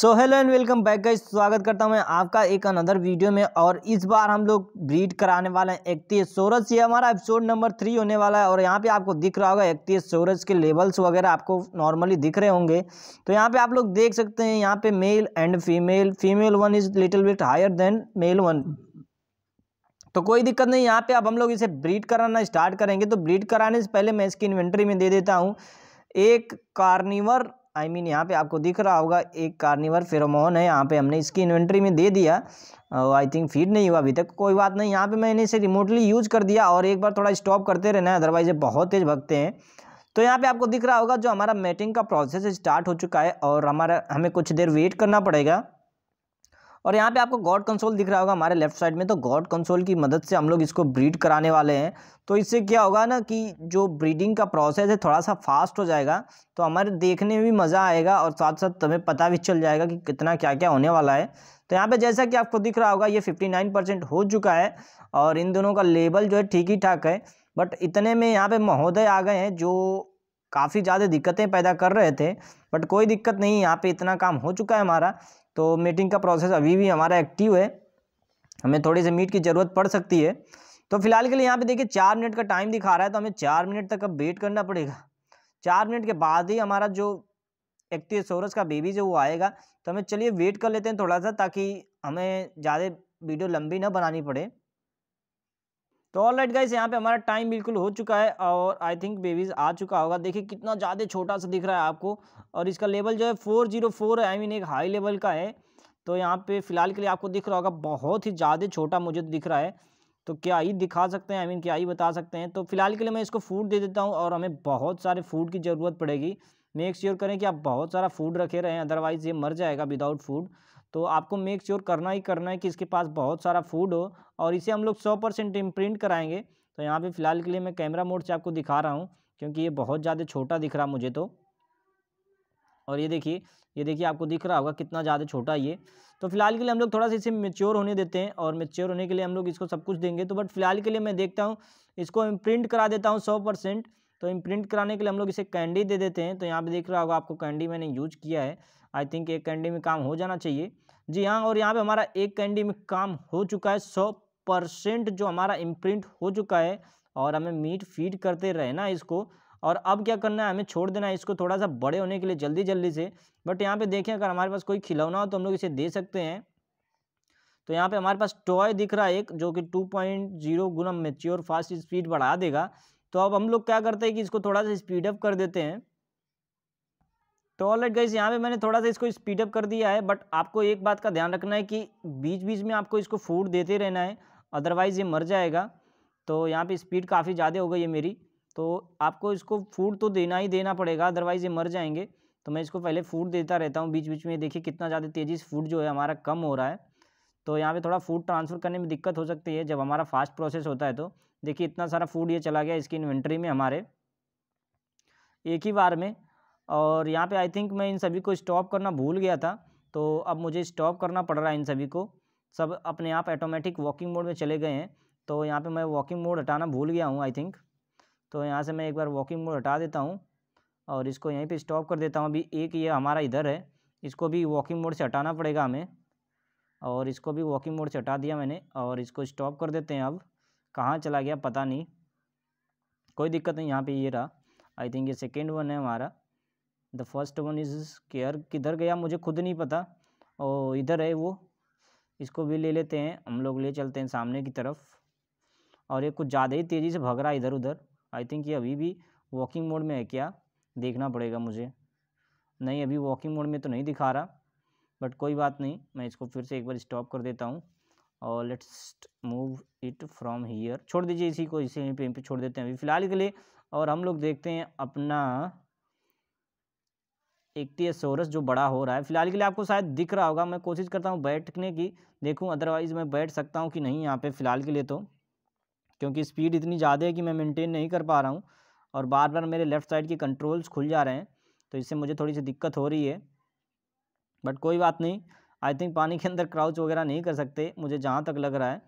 so hello and welcome back guys स्वागत करता हूं मैं आपका एक अनदर वीडियो में और इस बार हम लोग ब्रीड कराने वाले हैं इकतीस सूरज ये हमारा एपिसोड नंबर थ्री होने वाला है और यहाँ पे आपको दिख रहा होगा इकतीस सूरज के लेवल्स वगैरह आपको नॉर्मली दिख रहे होंगे तो यहाँ पे आप लोग देख सकते हैं यहाँ पे male and female female one is little bit higher than male one तो कोई दिक्कत नहीं यहाँ पे अब हम लोग इसे ब्रीड कराना स्टार्ट करेंगे तो ब्रीड कराने से पहले मैं इसकी इन्वेंट्री में दे देता हूँ एक कार्निवर आई मीन यहाँ पे आपको दिख रहा होगा एक कार्निवर फेरोमोन है यहाँ पे हमने इसकी इन्वेंट्री में दे दिया आई थिंक फीड नहीं हुआ अभी तक कोई बात नहीं यहाँ पे मैंने इसे रिमोटली यूज कर दिया और एक बार थोड़ा स्टॉप करते रहना है अदरवाइज ये बहुत तेज़ भगते हैं तो यहाँ पे आपको दिख रहा होगा जो हमारा मेटिंग का प्रोसेस स्टार्ट हो चुका है और हमारा हमें कुछ देर वेट करना पड़ेगा और यहाँ पे आपको गॉड कंसोल दिख रहा होगा हमारे लेफ्ट साइड में तो गॉड कंसोल की मदद से हम लोग इसको ब्रीड कराने वाले हैं तो इससे क्या होगा ना कि जो ब्रीडिंग का प्रोसेस है थोड़ा सा फास्ट हो जाएगा तो हमारे देखने में भी मज़ा आएगा और साथ साथ तुम्हें पता भी चल जाएगा कि कितना क्या क्या होने वाला है तो यहाँ पर जैसा कि आपको दिख रहा होगा ये फिफ्टी परसेंट हो चुका है और इन दोनों का लेबल जो है ठीक ही ठाक है बट इतने में यहाँ पर महोदय आ गए हैं जो काफ़ी ज़्यादा दिक्कतें पैदा कर रहे थे बट कोई दिक्कत नहीं यहाँ पे इतना काम हो चुका है हमारा तो मीटिंग का प्रोसेस अभी भी हमारा एक्टिव है हमें थोड़ी सी मीट की ज़रूरत पड़ सकती है तो फिलहाल के लिए यहाँ पे देखिए चार मिनट का टाइम दिखा रहा है तो हमें चार मिनट तक अब वेट करना पड़ेगा चार मिनट के बाद ही हमारा जो एक्टिव सोरस का बेबी जो वो आएगा तो हमें चलिए वेट कर लेते हैं थोड़ा सा ताकि हमें ज़्यादा वीडियो लंबी ना बनानी पड़े तो ऑल राइट गाइस यहाँ पे हमारा टाइम बिल्कुल हो चुका है और आई थिंक बेबीज आ चुका होगा देखिए कितना ज़्यादा छोटा सा दिख रहा है आपको और इसका लेवल जो है फोर जीरो फोर है आई मीन एक हाई लेवल का है तो यहाँ पे फिलहाल के लिए आपको दिख रहा होगा बहुत ही ज़्यादा छोटा मुझे दिख रहा है तो क्या ही दिखा सकते हैं आई मीन क्या ही बता सकते हैं तो फिलहाल के लिए मैं इसको फूड दे देता हूँ और हमें बहुत सारे फूड की ज़रूरत पड़ेगी मेक श्योर करें कि आप बहुत सारा फूड रखे रहें अदरवाइज़ ये मर जाएगा विदाउट फूड तो आपको मेक श्योर करना ही करना है कि इसके पास बहुत सारा फूड हो और इसे हम लोग सौ परसेंट इम्प्रिंट कराएंगे तो यहाँ पे फ़िलहाल के लिए मैं कैमरा मोड से आपको दिखा रहा हूँ क्योंकि ये बहुत ज़्यादा छोटा दिख रहा मुझे तो और ये देखिए ये देखिए आपको दिख रहा होगा कितना ज़्यादा छोटा ये तो फिलहाल के लिए हम लोग थोड़ा सा इसे मेच्योर होने देते हैं और मेच्योर होने के लिए हम लोग इसको सब कुछ देंगे तो बट फिलहाल के लिए मैं देखता हूँ इसको इम्प्रिंट करा देता हूँ सौ परसेंट तो इम्प्रिंट कराने के लिए हम लोग इसे कैंडी दे देते हैं तो यहाँ पे देख रहा होगा आपको कैंडी मैंने यूज किया है आई थिंक एक कैंडी में काम हो जाना चाहिए जी हाँ और यहाँ पे हमारा एक कैंडी में काम हो चुका है सौ परसेंट जो हमारा इम्प्रिंट हो चुका है और हमें मीट फीड करते रहना इसको और अब क्या करना है हमें छोड़ देना है इसको थोड़ा सा बड़े होने के लिए जल्दी जल्दी से बट यहाँ पे देखें अगर हमारे पास कोई खिलौना हो तो हम लोग इसे दे सकते हैं तो यहाँ पे हमारे पास टॉय दिख रहा है एक जो कि टू पॉइंट जीरो गुना मेच्योर फास्ट स्पीड बढ़ा देगा तो अब हम लोग क्या करते हैं कि इसको थोड़ा सा स्पीड अप कर देते हैं तो ऑल राइट गाइज यहाँ पे मैंने थोड़ा सा इसको स्पीडअप कर दिया है बट आपको एक बात का ध्यान रखना है कि बीच बीच में आपको इसको फूड देते रहना है अदरवाइज़ ये मर जाएगा तो यहाँ पे स्पीड काफ़ी ज़्यादा हो गई है मेरी तो आपको इसको फूड तो देना ही देना पड़ेगा अदरवाइज़ ये मर जाएंगे तो मैं इसको पहले फूड देता रहता हूँ बीच बीच में देखिए कितना ज़्यादा तेज़ी से फूड जो है हमारा कम हो रहा है तो यहाँ पर थोड़ा फूड ट्रांसफ़र करने में दिक्कत हो सकती है जब हमारा फास्ट प्रोसेस होता है तो देखिए इतना सारा फूड ये चला गया इसकी इन्वेंट्री में हमारे एक ही बार में और यहाँ पे आई थिंक मैं इन सभी को स्टॉप करना भूल गया था तो अब मुझे स्टॉप करना पड़ रहा है इन सभी को सब अपने आप ऑटोमेटिक वॉकिंग मोड में चले गए हैं तो यहाँ पे मैं वॉकिंग मोड हटाना भूल गया हूँ आई थिंक तो यहाँ से मैं एक बार वॉकिंग मोड हटा देता हूँ और इसको यहीं पर स्टॉप कर देता हूँ अभी एक ये हमारा इधर है इसको भी वॉकिंग मोड से हटाना पड़ेगा हमें और इसको भी वॉकिंग मोड से हटा दिया मैंने और इसको स्टॉप कर देते हैं अब कहाँ चला गया पता नहीं कोई दिक्कत नहीं यहाँ पे ये रहा आई थिंक ये सेकेंड वन है हमारा the first one is care किधर गया मुझे खुद नहीं पता और इधर है वो इसको भी ले लेते हैं हम लोग ले चलते हैं सामने की तरफ और ये कुछ ज़्यादा ही तेज़ी से भग रहा है इधर उधर आई थिंक ये अभी भी वॉकिंग मोड में है क्या देखना पड़ेगा मुझे नहीं अभी वॉकिंग मोड में तो नहीं दिखा रहा बट कोई बात नहीं मैं इसको फिर से एक बार स्टॉप कर देता हूँ और let's move it from here छोड़ दीजिए इसी को इसी पे छोड़ देते हैं अभी फ़िलहाल के लिए और हम लोग देखते हैं अपना एक्टियसोरस जो बड़ा हो रहा है फिलहाल के लिए आपको शायद दिख रहा होगा मैं कोशिश करता हूँ बैठने की देखूँ अदरवाइज़ मैं बैठ सकता हूँ कि नहीं यहाँ पर फ़िलहाल के लिए तो क्योंकि स्पीड इतनी ज़्यादा है कि मैं मेंटेन नहीं कर पा रहा हूँ और बार बार मेरे लेफ़्ट साइड के कंट्रोल्स खुल जा रहे हैं तो इससे मुझे थोड़ी सी दिक्कत हो रही है बट कोई बात नहीं आई थिंक पानी के अंदर क्राउच वगैरह नहीं कर सकते मुझे जहाँ तक लग रहा है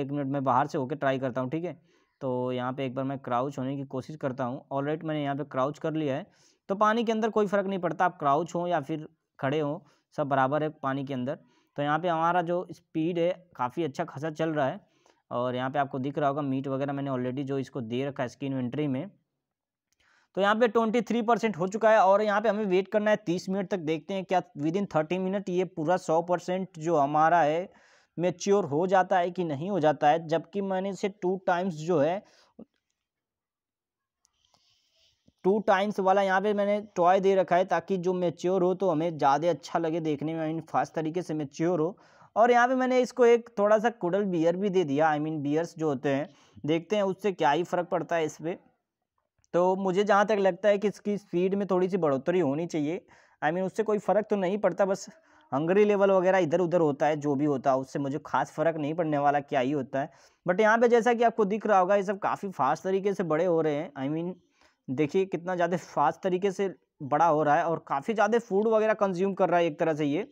एक मिनट मैं बाहर से होकर ट्राई करता हूँ ठीक है तो यहाँ पे एक बार मैं क्राउच होने की कोशिश करता हूँ ऑलरेडी मैंने यहाँ पे क्राउच कर लिया है तो पानी के अंदर कोई फ़र्क नहीं पड़ता आप क्राउच हो या फिर खड़े हों सब बराबर है पानी के अंदर तो यहाँ पे हमारा जो स्पीड है काफ़ी अच्छा खासा चल रहा है और यहाँ पे आपको दिख रहा होगा मीट वगैरह मैंने ऑलरेडी जो इसको दे रखा है इसकी इन्वेंट्री में तो यहाँ पे ट्वेंटी थ्री परसेंट हो चुका है और यहाँ पे हमें वेट करना है तीस मिनट तक देखते हैं क्या विद इन थर्टी मिनट ये पूरा सौ परसेंट जो हमारा है मेच्योर हो जाता है कि नहीं हो जाता है जबकि मैंने इसे टू टाइम्स जो है टू टाइम्स वाला यहाँ पे मैंने टॉय दे रखा है ताकि जो मेच्योर हो तो हमें ज़्यादा अच्छा लगे देखने में आई मीन फास्ट तरीके से मेच्योर हो और यहाँ पे मैंने इसको एक थोड़ा सा कुडल बियर भी दे दिया आई मीन बियर्स जो होते हैं देखते हैं उससे क्या ही फ़र्क पड़ता है इस पर तो मुझे जहाँ तक लगता है कि इसकी स्पीड में थोड़ी सी बढ़ोतरी होनी चाहिए आई I मीन mean, उससे कोई फ़र्क तो नहीं पड़ता बस हंगरी लेवल वगैरह इधर उधर होता है जो भी होता है उससे मुझे खास फ़र्क नहीं पड़ने वाला क्या ही होता है बट यहाँ पे जैसा कि आपको दिख रहा होगा ये सब काफ़ी फास्ट तरीके से बड़े हो रहे हैं आई I मीन mean, देखिए कितना ज़्यादा फास्ट तरीके से बड़ा हो रहा है और काफ़ी ज़्यादा फूड वगैरह कंज्यूम कर रहा है एक तरह से ये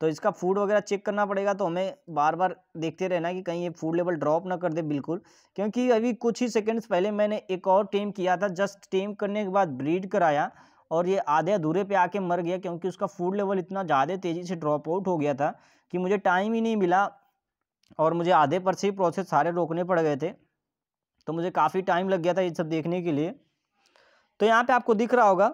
तो इसका फूड वगैरह चेक करना पड़ेगा तो हमें बार बार देखते रहना कि कहीं ये फूड लेवल ड्रॉप ना कर दे बिल्कुल क्योंकि अभी कुछ ही सेकंड्स पहले मैंने एक और टेम किया था जस्ट टेम करने के बाद ब्रीड कराया और ये आधे अधूरे पे आके मर गया क्योंकि उसका फूड लेवल इतना ज़्यादा तेज़ी से ड्रॉप आउट हो गया था कि मुझे टाइम ही नहीं मिला और मुझे आधे पर से ही प्रोसेस सारे रोकने पड़ गए थे तो मुझे काफ़ी टाइम लग गया था ये सब देखने के लिए तो यहाँ पे आपको दिख रहा होगा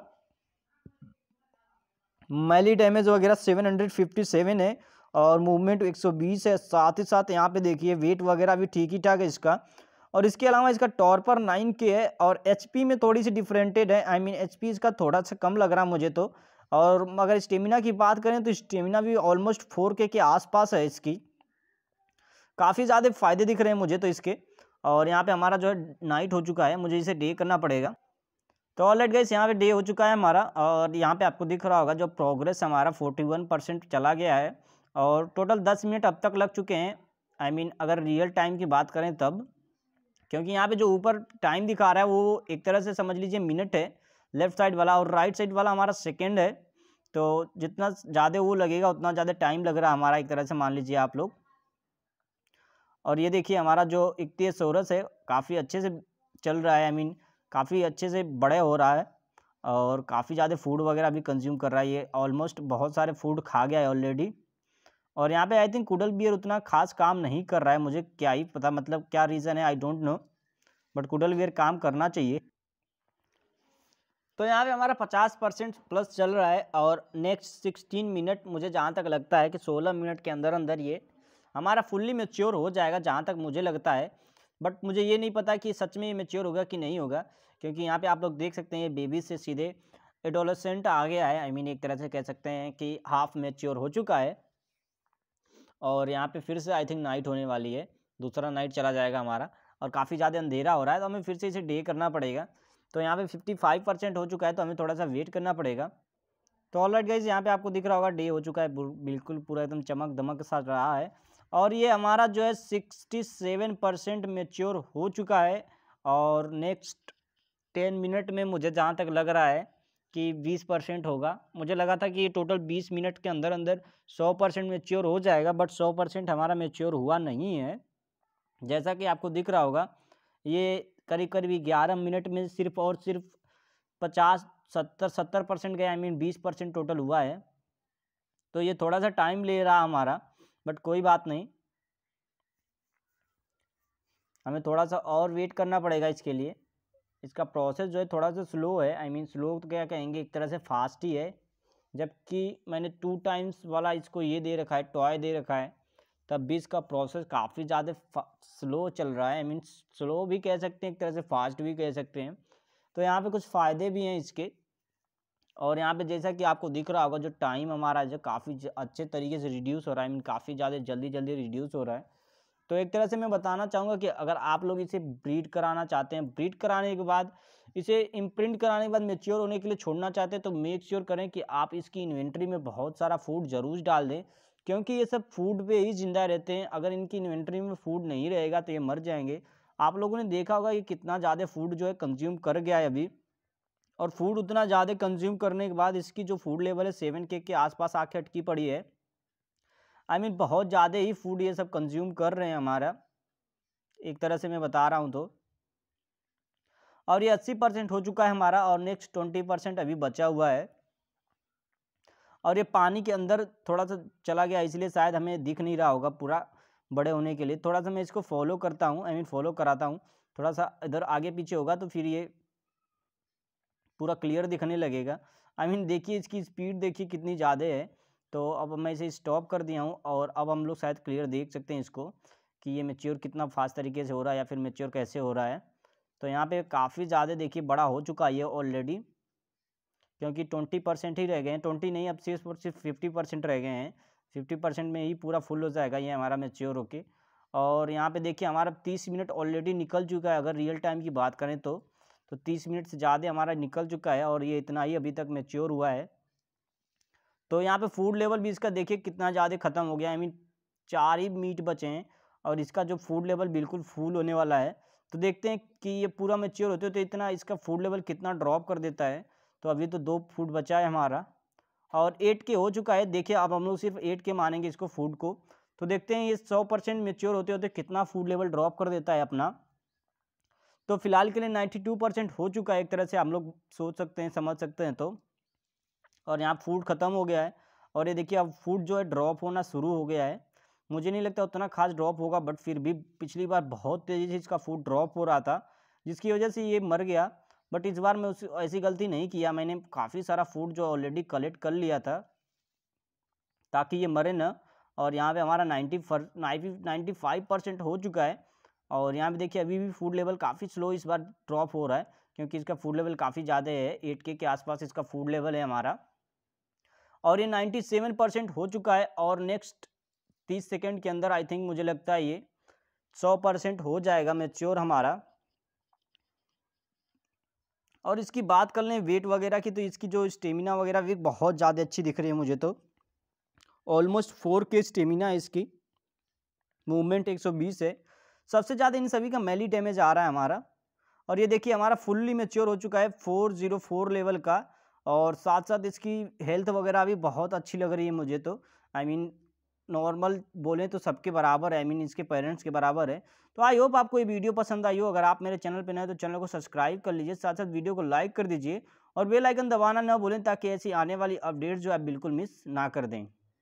मैली डैमेज वगैरह सेवन हंड्रेड फिफ्टी सेवन है और मूवमेंट एक सौ बीस है साथ ही साथ यहाँ पे देखिए वेट वगैरह भी ठीक ही ठाक है इसका और इसके अलावा इसका टॉर्पर नाइन के है और एच में थोड़ी सी डिफरेंटेड है आई मीन एच इसका थोड़ा सा कम लग रहा मुझे तो और अगर स्टेमिना की बात करें तो स्टेमिना भी ऑलमोस्ट फोर के आसपास है इसकी काफ़ी ज़्यादा फ़ायदे दिख रहे हैं मुझे तो इसके और यहाँ पे हमारा जो है नाइट हो चुका है मुझे इसे डे करना पड़ेगा तो ऑलरेड गाइस यहाँ पे डे हो चुका है हमारा और यहाँ पे आपको दिख रहा होगा जो प्रोग्रेस हमारा 41 परसेंट चला गया है और टोटल 10 मिनट अब तक लग चुके हैं आई I मीन mean, अगर रियल टाइम की बात करें तब क्योंकि यहाँ पे जो ऊपर टाइम दिखा रहा है वो एक तरह से समझ लीजिए मिनट है लेफ्ट साइड वाला और राइट साइड वाला हमारा सेकेंड है तो जितना ज़्यादा वो लगेगा उतना ज़्यादा टाइम लग रहा है हमारा एक तरह से मान लीजिए आप लोग और ये देखिए हमारा जो इकतीस सोरस है काफ़ी अच्छे से चल रहा है आई मीन काफ़ी अच्छे से बड़े हो रहा है और काफ़ी ज़्यादा फूड वगैरह भी कंज्यूम कर रहा है ये ऑलमोस्ट बहुत सारे फूड खा गया है ऑलरेडी और यहाँ पे आई थिंक कुडल बियर उतना खास काम नहीं कर रहा है मुझे क्या ही पता मतलब क्या रीज़न है आई डोंट नो बट कुडल बियर काम करना चाहिए तो यहाँ पे हमारा 50 परसेंट प्लस चल रहा है और नेक्स्ट 16 मिनट मुझे जहाँ तक लगता है कि 16 मिनट के अंदर अंदर ये हमारा फुल्ली मेच्योर हो जाएगा जहाँ तक मुझे लगता है बट मुझे ये नहीं पता कि सच में ये मेच्योर होगा कि नहीं होगा क्योंकि यहाँ पे आप लोग देख सकते हैं ये बेबी से सीधे एडोलसेंट आ गया है आई I मीन mean, एक तरह से कह सकते हैं कि हाफ मेच्योर हो चुका है और यहाँ पे फिर से आई थिंक नाइट होने वाली है दूसरा नाइट चला जाएगा हमारा और काफ़ी ज़्यादा अंधेरा हो रहा है तो हमें फिर से इसे डे करना पड़ेगा तो यहाँ पे 55 परसेंट हो चुका है तो हमें थोड़ा सा वेट करना पड़ेगा तो ऑल राइट गाइज यहाँ पे आपको दिख रहा होगा डे हो चुका है बिल्कुल पूरा एकदम चमक दमक के साथ रहा है और ये हमारा जो है सिक्सटी सेवन परसेंट मेच्योर हो चुका है और नेक्स्ट टेन मिनट में मुझे जहाँ तक लग रहा है कि 20 परसेंट होगा मुझे लगा था कि ये टोटल 20 मिनट के अंदर अंदर 100 परसेंट मेच्योर हो जाएगा बट 100 परसेंट हमारा मेच्योर हुआ नहीं है जैसा कि आपको दिख रहा होगा ये करीब करीब ग्यारह मिनट में सिर्फ और सिर्फ पचास सत्तर सत्तर परसेंट गया आई मीन बीस परसेंट टोटल हुआ है तो ये थोड़ा सा टाइम ले रहा हमारा बट कोई बात नहीं हमें थोड़ा सा और वेट करना पड़ेगा इसके लिए इसका प्रोसेस जो है थोड़ा सा स्लो है I I mean mean, slow तो क्या कहेंगे एक तरह से फास्ट ही है जबकि मैंने टू टाइम्स वाला इसको ये दे रखा है टॉय दे रखा है तब भी इसका प्रोसेस काफ़ी ज़्यादा स्लो चल रहा है I I mean mean, slow भी कह सकते हैं एक तरह से फास्ट भी कह सकते हैं तो यहाँ पे कुछ फ़ायदे भी हैं इसके और यहाँ पे जैसा कि आपको दिख रहा होगा जो टाइम हमारा जो काफ़ी अच्छे तरीके से रिड्यूस हो रहा है आई I मीन mean, काफ़ी ज़्यादा जल्दी जल्दी रिड्यूस हो रहा है तो एक तरह से मैं बताना चाहूँगा कि अगर आप लोग इसे ब्रीड कराना चाहते हैं ब्रीड कराने के बाद इसे इम्प्रिंट कराने के बाद मेच्योर होने के लिए छोड़ना चाहते हैं तो मेक श्योर करें कि आप इसकी इन्वेंट्री में बहुत सारा फूड ज़रूर डाल दें क्योंकि ये सब फूड पे ही ज़िंदा रहते हैं अगर इनकी इन्वेंट्री में फूड नहीं रहेगा तो ये मर जाएंगे आप लोगों ने देखा होगा कि कितना ज़्यादा फूड जो है कंज्यूम कर गया है अभी और फूड उतना ज़्यादा कंज्यूम करने के बाद इसकी जो फूड लेवल है सेवन के के आसपास आके अटकी पड़ी है आई I मीन mean, बहुत ज़्यादा ही फूड ये सब कंज्यूम कर रहे हैं हमारा एक तरह से मैं बता रहा हूँ तो और ये अस्सी परसेंट हो चुका है हमारा और नेक्स्ट ट्वेंटी परसेंट अभी बचा हुआ है और ये पानी के अंदर थोड़ा सा चला गया इसलिए शायद हमें दिख नहीं रहा होगा पूरा बड़े होने के लिए थोड़ा सा मैं इसको फॉलो करता हूँ आई मीन फॉलो कराता हूँ थोड़ा सा इधर आगे पीछे होगा तो फिर ये पूरा क्लियर दिखने लगेगा आई मीन देखिए इसकी स्पीड देखिए कितनी ज़्यादा है तो अब मैं इसे स्टॉप कर दिया हूँ और अब हम लोग शायद क्लियर देख सकते हैं इसको कि ये मेच्योर कितना फास्ट तरीके से हो रहा है या फिर मेच्योर कैसे हो रहा है तो यहाँ पे काफ़ी ज़्यादा देखिए बड़ा हो चुका है ऑलरेडी क्योंकि ट्वेंटी परसेंट ही रह गए हैं ट्वेंटी नहीं अब सिर्फ और सिर्फ फिफ्टी परसेंट रह गए हैं फिफ्टी परसेंट में ही पूरा फुल हो जाएगा ये हमारा मेच्योर होके और यहाँ पे देखिए हमारा तीस मिनट ऑलरेडी निकल चुका है अगर रियल टाइम की बात करें तो तो तीस मिनट से ज़्यादा हमारा निकल चुका है और ये इतना ही अभी तक मेच्योर हुआ है तो यहाँ पे फूड लेवल भी इसका देखिए कितना ज़्यादा ख़त्म हो गया आई मीन चार ही मीट बचे हैं और इसका जो फूड लेवल बिल्कुल फूल होने वाला है तो देखते हैं कि ये पूरा मेच्योर होते हो तो इतना इसका फूड लेवल कितना ड्रॉप कर देता है तो अभी तो दो फूड बचा है हमारा और एट के हो चुका है देखिए अब हम लोग सिर्फ एट के मानेंगे इसको फूड को तो देखते हैं ये सौ परसेंट मेच्योर होते होते कितना फूड लेवल ड्रॉप कर देता है अपना तो फिलहाल के लिए नाइन्टी टू परसेंट हो चुका है एक तरह से हम लोग सोच सकते हैं समझ सकते हैं तो और यहाँ फूड ख़त्म हो गया है और ये देखिए अब फूड जो है ड्रॉप होना शुरू हो गया है मुझे नहीं लगता उतना खास ड्रॉप होगा बट फिर भी पिछली बार बहुत तेज़ी से इसका फूड ड्रॉप हो रहा था जिसकी वजह से ये मर गया बट इस बार मैं उस ऐसी गलती नहीं किया मैंने काफ़ी सारा फूड जो ऑलरेडी कलेक्ट कर लिया था ताकि ये मरे ना और यहाँ पे हमारा ninety four ninety five percent हो चुका है और यहाँ पे देखिए अभी भी फूड लेवल काफ़ी स्लो इस बार ड्रॉप हो रहा है क्योंकि इसका फूड लेवल काफ़ी ज़्यादा है एट के आसपास इसका फूड लेवल है हमारा और ये 97 परसेंट हो चुका है और नेक्स्ट 30 सेकेंड के अंदर आई थिंक मुझे लगता है ये 100 परसेंट हो जाएगा मेच्योर हमारा और इसकी बात कर लें वेट वगैरह की तो इसकी जो स्टेमिना वगैरह भी बहुत ज़्यादा अच्छी दिख रही है मुझे तो ऑलमोस्ट फोर के स्टेमिना है इसकी मूवमेंट 120 है सबसे ज़्यादा इन सभी का मेली डैमेज आ रहा है हमारा और ये देखिए हमारा फुल्ली मेच्योर हो चुका है 404 लेवल का और साथ साथ इसकी हेल्थ वगैरह भी बहुत अच्छी लग रही है मुझे तो I I mean mean, normal बोलें तो सबके बराबर है आई मीन इसके पेरेंट्स के बराबर है तो आई होप आपको ये वीडियो पसंद आई हो अगर आप मेरे चैनल पर नए तो चैनल को सब्सक्राइब कर लीजिए साथ साथ वीडियो को लाइक कर दीजिए और बेल आइकन दबाना ना भूलें ताकि ऐसी आने वाली अपडेट्स जो आप बिल्कुल मिस ना कर दें